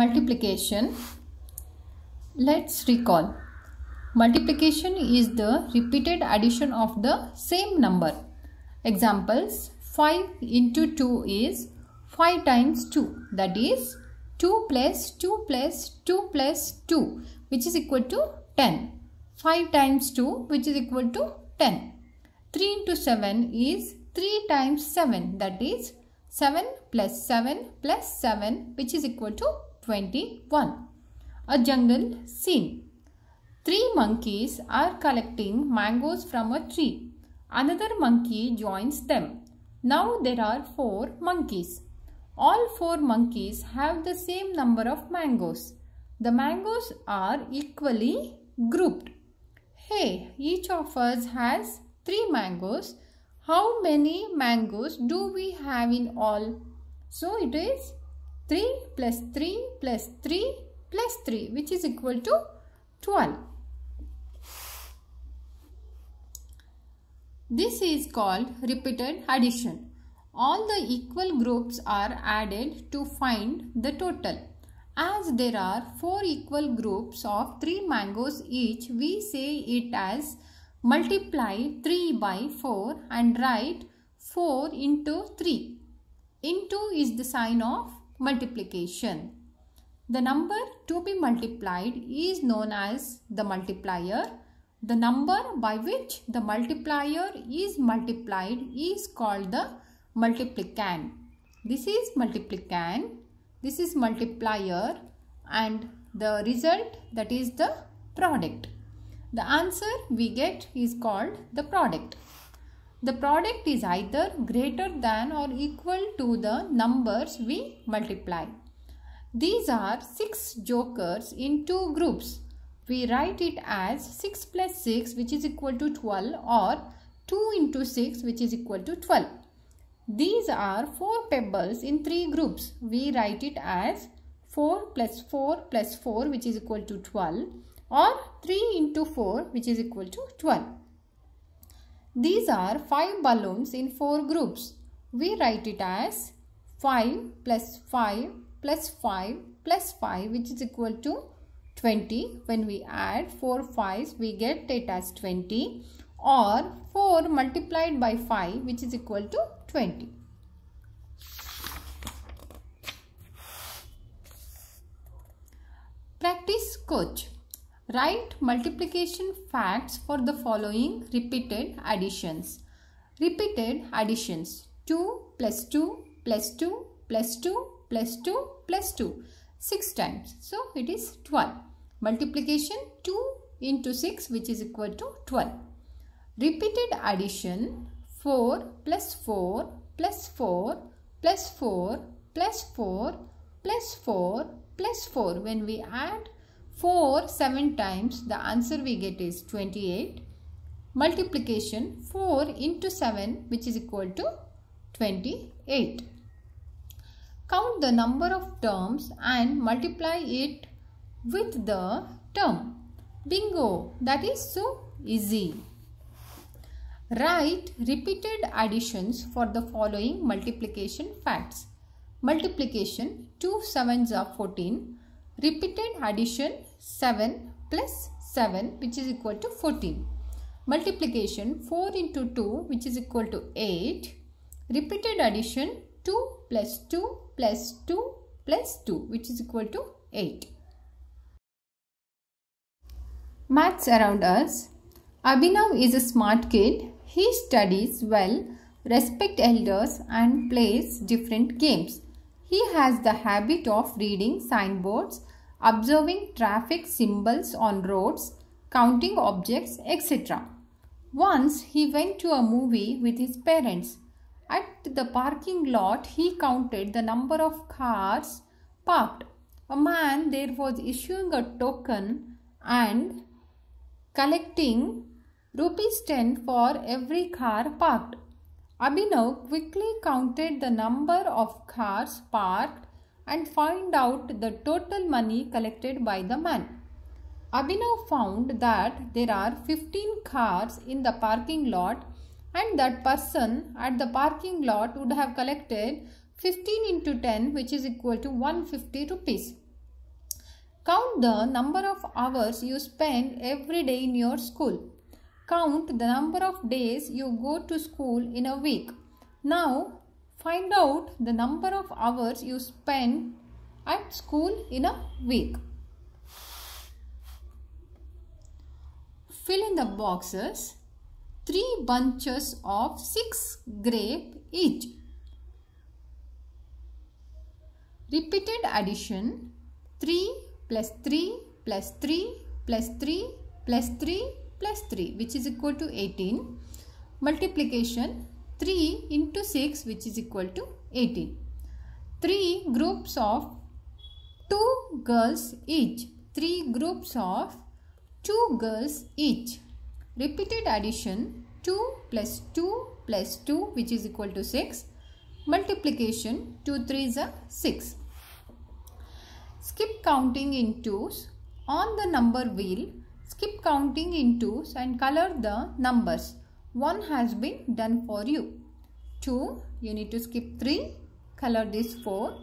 multiplication let's recall multiplication is the repeated addition of the same number examples 5 into 2 is 5 times 2 that is 2 plus 2 plus 2 plus 2 which is equal to 10 5 times 2 which is equal to 10 3 into 7 is 3 times 7 that is 7 plus 7 plus 7 which is equal to 21. A jungle scene. Three monkeys are collecting mangoes from a tree. Another monkey joins them. Now there are four monkeys. All four monkeys have the same number of mangoes. The mangoes are equally grouped. Hey, each of us has three mangoes. How many mangoes do we have in all? So it is 3 plus 3 plus 3 plus 3 which is equal to 12. This is called repeated addition. All the equal groups are added to find the total. As there are 4 equal groups of 3 mangoes each, we say it as multiply 3 by 4 and write 4 into 3. Into is the sign of multiplication. The number to be multiplied is known as the multiplier. The number by which the multiplier is multiplied is called the multiplicand. This is multiplicand, this is multiplier and the result that is the product. The answer we get is called the product the product is either greater than or equal to the numbers we multiply. These are 6 jokers in two groups. We write it as 6 plus 6 which is equal to 12 or 2 into 6 which is equal to 12. These are 4 pebbles in 3 groups. We write it as 4 plus 4 plus 4 which is equal to 12 or 3 into 4 which is equal to 12. These are 5 balloons in 4 groups. We write it as 5 plus 5 plus 5 plus 5 which is equal to 20. When we add 4 5s we get it as 20 or 4 multiplied by 5 which is equal to 20. Practice coach. Write multiplication facts for the following repeated additions. Repeated additions 2 plus 2 plus 2 plus 2 plus 2 plus 2 6 times. So it is 12. Multiplication 2 into 6 which is equal to 12. Repeated addition 4 plus 4 plus 4 plus 4 plus 4 plus 4 plus 4. When we add 4 7 times the answer we get is 28 multiplication 4 into 7 which is equal to 28 count the number of terms and multiply it with the term bingo that is so easy Write repeated additions for the following multiplication facts. Multiplication 2 sevens are 14. Repeated addition 7 plus 7 which is equal to 14. Multiplication 4 into 2 which is equal to 8. Repeated addition 2 plus 2 plus 2 plus 2 which is equal to 8. Maths around us. Abhinav is a smart kid. He studies well, respects elders and plays different games. He has the habit of reading signboards observing traffic symbols on roads, counting objects, etc. Once he went to a movie with his parents. At the parking lot, he counted the number of cars parked. A man there was issuing a token and collecting rupees 10 for every car parked. Abhinav quickly counted the number of cars parked and find out the total money collected by the man. Abhinav found that there are 15 cars in the parking lot and that person at the parking lot would have collected 15 into 10 which is equal to 150 rupees. Count the number of hours you spend every day in your school. Count the number of days you go to school in a week. Now Find out the number of hours you spend at school in a week. Fill in the boxes. Three bunches of six grape each. Repeated addition 3 plus 3 plus 3 plus 3 plus 3 plus 3 which is equal to 18. Multiplication 3 into 6 which is equal to 18. 3 groups of 2 girls each. 3 groups of 2 girls each. Repeated addition 2 plus 2 plus 2 which is equal to 6. Multiplication 2 3 is a 6. Skip counting in twos. On the number wheel, skip counting in twos and color the numbers. 1 has been done for you. 2, you need to skip 3, color this 4,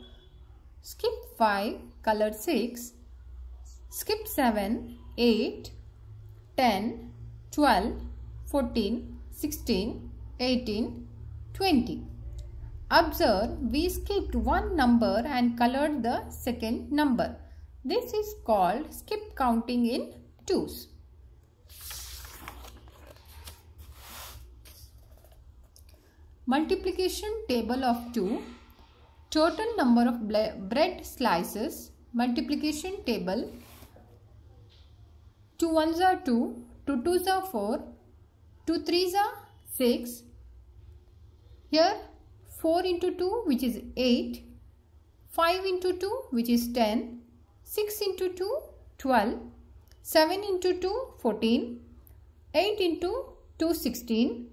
skip 5, color 6, skip 7, 8, 10, 12, 14, 16, 18, 20. Observe, we skipped one number and colored the second number. This is called skip counting in twos. multiplication table of 2 total number of bread slices multiplication table 2 ones are 2 2 twos are 4 2 threes are 6 here 4 into 2 which is 8 5 into 2 which is 10 6 into 2 12 7 into 2 14 8 into 2 16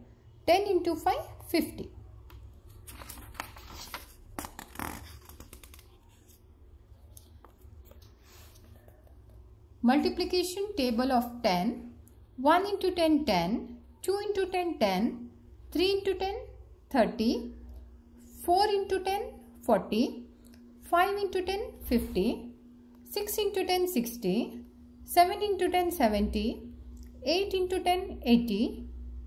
10 into 5, 50. Multiplication table of 10. 1 into 10, 10. 2 into 10, 10. 3 into 10, 30. 4 into 10, 40. 5 into 10, 50. 6 into 10, 60. 7 into 10, 70. 8 into 10, 80.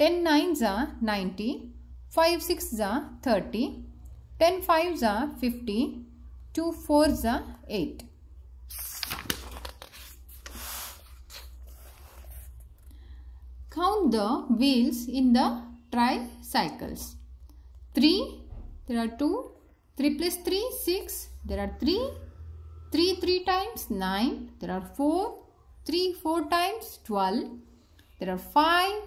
10 nines are 90, 5 6s are 30, 10 5s are 50, 2 4s are 8. Count the wheels in the tricycles. 3, there are 2, 3 plus 3, 6, there are 3, 3 3 times 9, there are 4, 3 4 times 12, there are 5,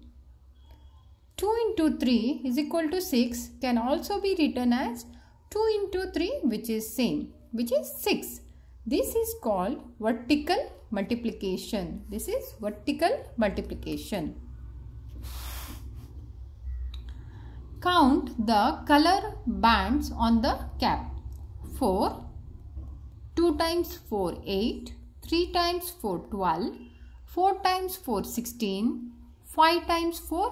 2 into 3 is equal to 6 can also be written as 2 into 3 which is same which is 6. This is called vertical multiplication. This is vertical multiplication. Count the color bands on the cap. 4, 2 times 4, 8, 3 times 4, 12, 4 times 4, 16, 5 times 4,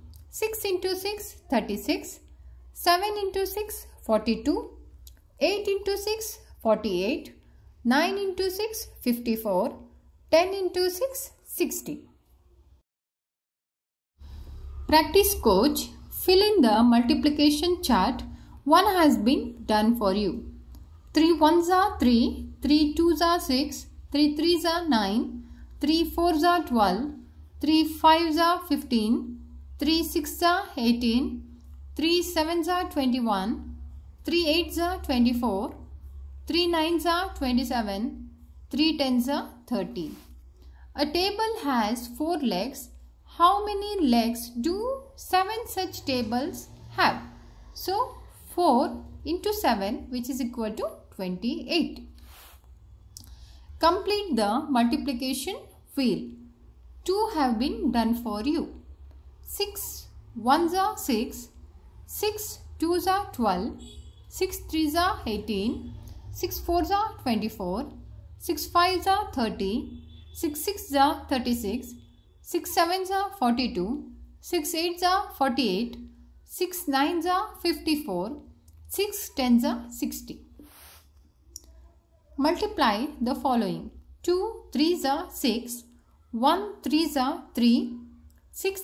6 into 6, 36. 7 into 6, 42. 8 into 6, 48. 9 into 6, 54. 10 into 6, 60. Practice coach, fill in the multiplication chart. One has been done for you. 3 ones are 3, 3 twos are 6, 3 threes are 9, 3 fours are 12, 3 fives are 15, 3 6 are 18, 3 7s are 21, 3 8s are 24, 3 9s are 27, 3 10s are 30. A table has 4 legs. How many legs do 7 such tables have? So 4 into 7 which is equal to 28. Complete the multiplication wheel. 2 have been done for you. 6 ones are 6, 6 twos are 12, 6 threes are 18, 6 fours are 24, 6 fives are 30, 6 sixes are 36, 6 sevens are 42, 6 eights are 48, 6 nines are 54, 6 tens are 60. Multiply the following. 2 threes are 6, 1 threes are 3, 6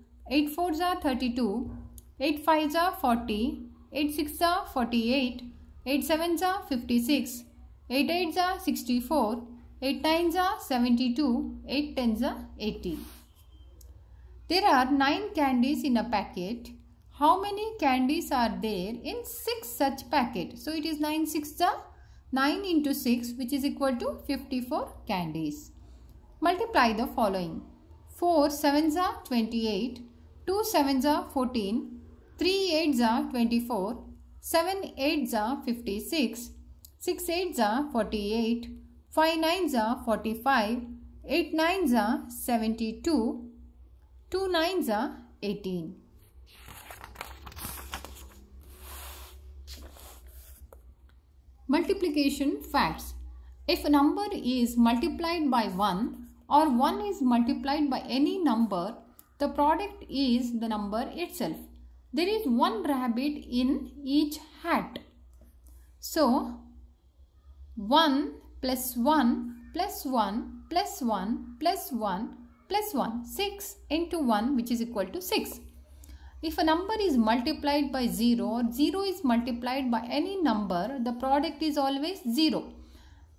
8 fours are 32, 8 fives are 40, 8 sixes are 48, 8 sevens are 56, 8 eights are 64, 8 nines are 72, 8 tens are 80. There are 9 candies in a packet. How many candies are there in 6 such packet? So it is 9 are 9 into 6 which is equal to 54 candies. Multiply the following. 4 sevens are 28, 2 sevens are 14, 3 eights are 24, 7 eights are 56, 6 eights are 48, 5 nines are 45, 8 nines are 72, 2 nines are 18. Multiplication facts. If a number is multiplied by 1 or 1 is multiplied by any number the product is the number itself. There is one rabbit in each hat. So, 1 plus 1 plus 1 plus 1 plus 1 plus 1. 6 into 1 which is equal to 6. If a number is multiplied by 0 or 0 is multiplied by any number, the product is always 0.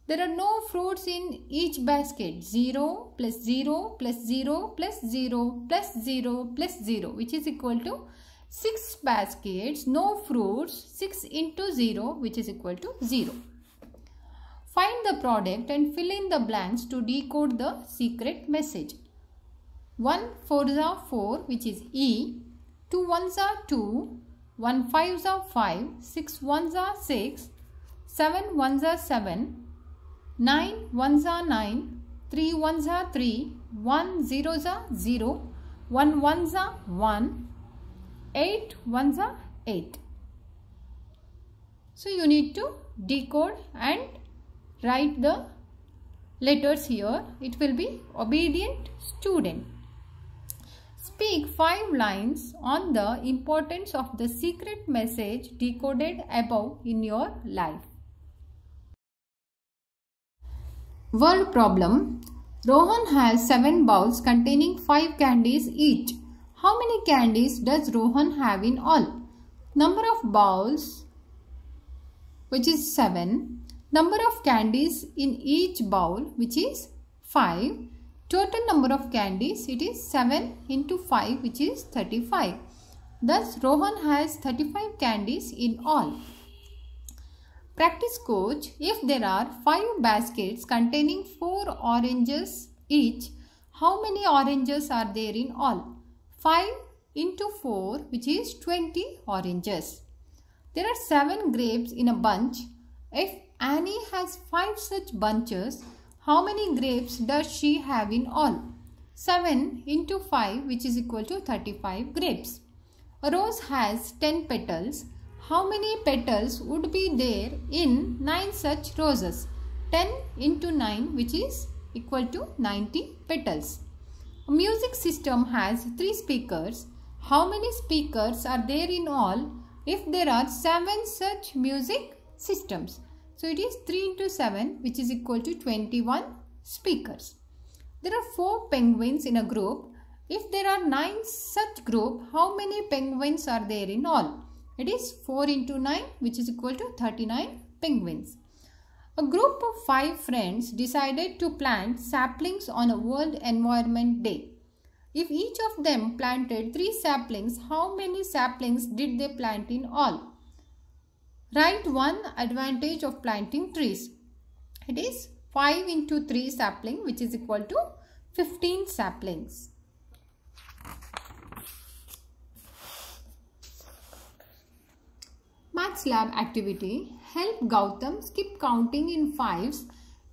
There are no fruits in each basket. 0 plus 0 plus 0 plus 0 plus 0 plus 0 which is equal to 6 baskets. No fruits. 6 into 0 which is equal to 0. Find the product and fill in the blanks to decode the secret message. 1 4s are 4 which is E. 2 1s are 2. 1 5s are 5. 6 1s are 6. 7 1s are 7. 9 ones are 9, 3 ones are 3, 1 zeros are 0, 1 ones are 1, 8 ones are 8. So you need to decode and write the letters here. It will be obedient student. Speak five lines on the importance of the secret message decoded above in your life. World problem. Rohan has 7 bowls containing 5 candies each. How many candies does Rohan have in all? Number of bowls which is 7. Number of candies in each bowl which is 5. Total number of candies it is 7 into 5 which is 35. Thus Rohan has 35 candies in all. Practice coach if there are 5 baskets containing 4 oranges each, how many oranges are there in all? 5 into 4 which is 20 oranges. There are 7 grapes in a bunch. If Annie has 5 such bunches, how many grapes does she have in all? 7 into 5 which is equal to 35 grapes. A rose has 10 petals how many petals would be there in 9 such roses? 10 into 9 which is equal to 90 petals. A music system has 3 speakers. How many speakers are there in all if there are 7 such music systems? So it is 3 into 7 which is equal to 21 speakers. There are 4 penguins in a group. If there are 9 such group, how many penguins are there in all? It is 4 into 9 which is equal to 39 penguins. A group of five friends decided to plant saplings on a World Environment Day. If each of them planted three saplings, how many saplings did they plant in all? Write one advantage of planting trees. It is 5 into 3 sapling which is equal to 15 saplings. maths lab activity help Gautam skip counting in fives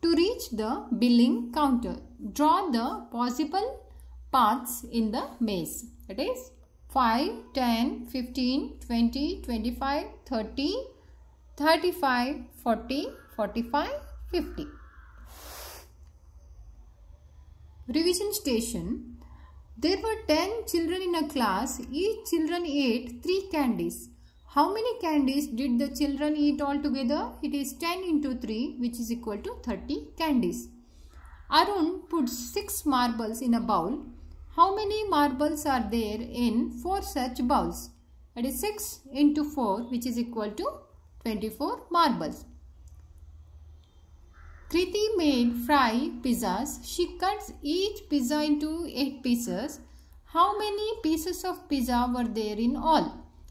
to reach the billing counter. Draw the possible paths in the maze. That is 5, 10, 15, 20, 25, 30, 35, 40, 45, 50. Revision station. There were 10 children in a class. Each children ate 3 candies. How many candies did the children eat altogether? It is 10 into 3 which is equal to 30 candies. Arun put 6 marbles in a bowl. How many marbles are there in 4 such bowls? It is 6 into 4 which is equal to 24 marbles. Kriti made fry pizzas. She cuts each pizza into 8 pieces. How many pieces of pizza were there in all?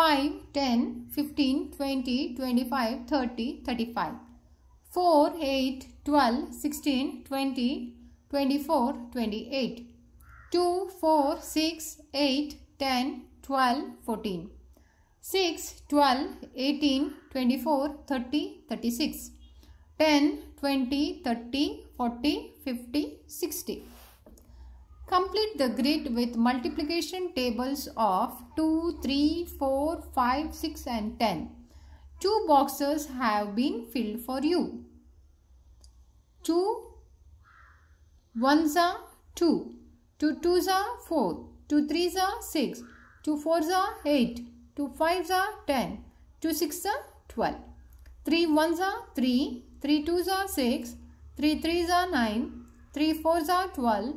5, 10, 15, 20, 25, 30, 35. 4, 8, 12, 16, 20, 24, 28. 2, 4, 6, 8, 10, 12, 14. 6, 12, 18, 24, 30, 36. 10, 20, 30, 40, 50, 60. Complete the grid with multiplication tables of 2, 3, 4, 5, 6 and 10. Two boxes have been filled for you. 2 ones are 2, 2 twos are 4, 2 threes are 6, 2 fours are 8, 2 fives are 10, 2 sixes are 12. 3 ones are 3, 3 twos are 6, 3 threes are 9, 3 fours are 12,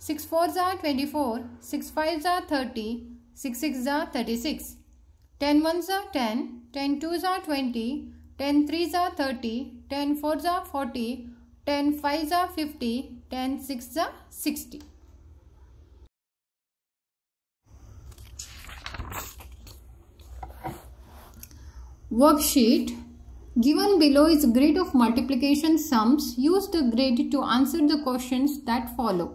6 4s are 24, 6 5s are 30, 6 6s are 36. 10 1s are 10, 10 2s are 20, 10 3s are 30, 10 4s are 40, 10 5s are 50, 10 6s are 60. Worksheet Given below is grid of multiplication sums. Use the grid to answer the questions that follow.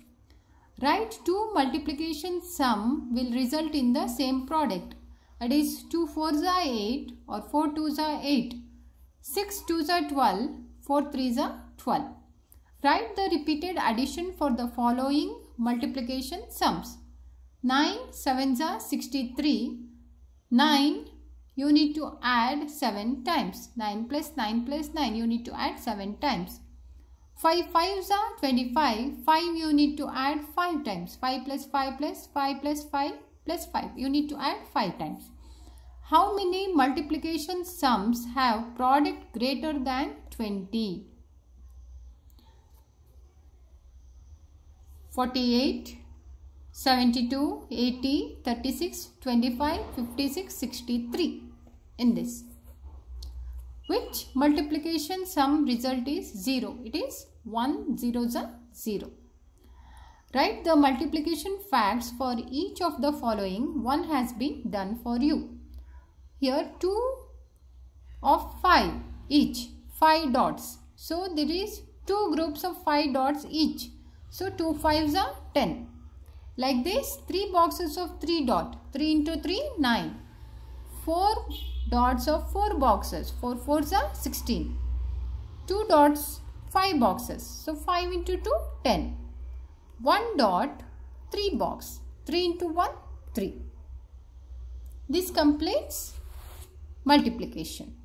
Write two multiplication sum will result in the same product. That is 2 4s are 8 or 4 2s are 8. 6 2s are 12, 4 3s are 12. Write the repeated addition for the following multiplication sums. 9 7s are 63. 9 you need to add 7 times. 9 plus 9 plus 9 you need to add 7 times. 5 5s are 25. 5 you need to add 5 times. 5 plus 5 plus 5 plus 5 plus 5. You need to add 5 times. How many multiplication sums have product greater than 20? 48, 72, 80, 36, 25, 56, 63 in this. Which multiplication sum result is 0? It is 1 0 0. Write the multiplication facts for each of the following. One has been done for you. Here 2 of 5 each. 5 dots. So there is 2 groups of 5 dots each. So 2 5s are 10. Like this 3 boxes of 3 dot. 3 into 3 9. 4 dots of 4 boxes. 4 4s are 16. 2 dots 5 boxes. So 5 into 2, 10. 1 dot, 3 box. 3 into 1, 3. This completes multiplication.